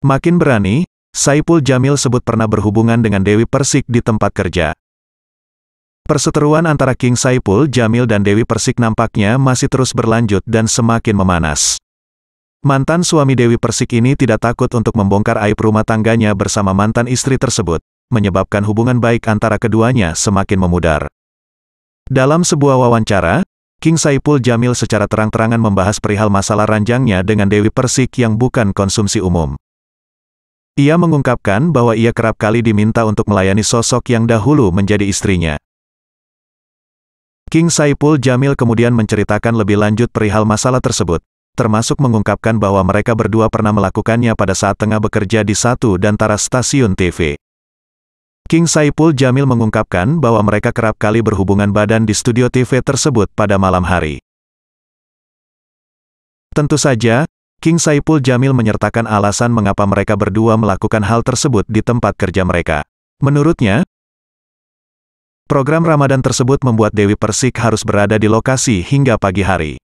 Makin berani, Saipul Jamil sebut pernah berhubungan dengan Dewi Persik di tempat kerja. Perseteruan antara King Saipul Jamil dan Dewi Persik nampaknya masih terus berlanjut dan semakin memanas. Mantan suami Dewi Persik ini tidak takut untuk membongkar aib rumah tangganya bersama mantan istri tersebut, menyebabkan hubungan baik antara keduanya semakin memudar. Dalam sebuah wawancara, King Saipul Jamil secara terang-terangan membahas perihal masalah ranjangnya dengan Dewi Persik yang bukan konsumsi umum. Ia mengungkapkan bahwa ia kerap kali diminta untuk melayani sosok yang dahulu menjadi istrinya. King Saipul Jamil kemudian menceritakan lebih lanjut perihal masalah tersebut, termasuk mengungkapkan bahwa mereka berdua pernah melakukannya pada saat tengah bekerja di satu dan tara stasiun TV. King Saipul Jamil mengungkapkan bahwa mereka kerap kali berhubungan badan di studio TV tersebut pada malam hari. Tentu saja, King Saipul Jamil menyertakan alasan mengapa mereka berdua melakukan hal tersebut di tempat kerja mereka. Menurutnya, program Ramadan tersebut membuat Dewi Persik harus berada di lokasi hingga pagi hari.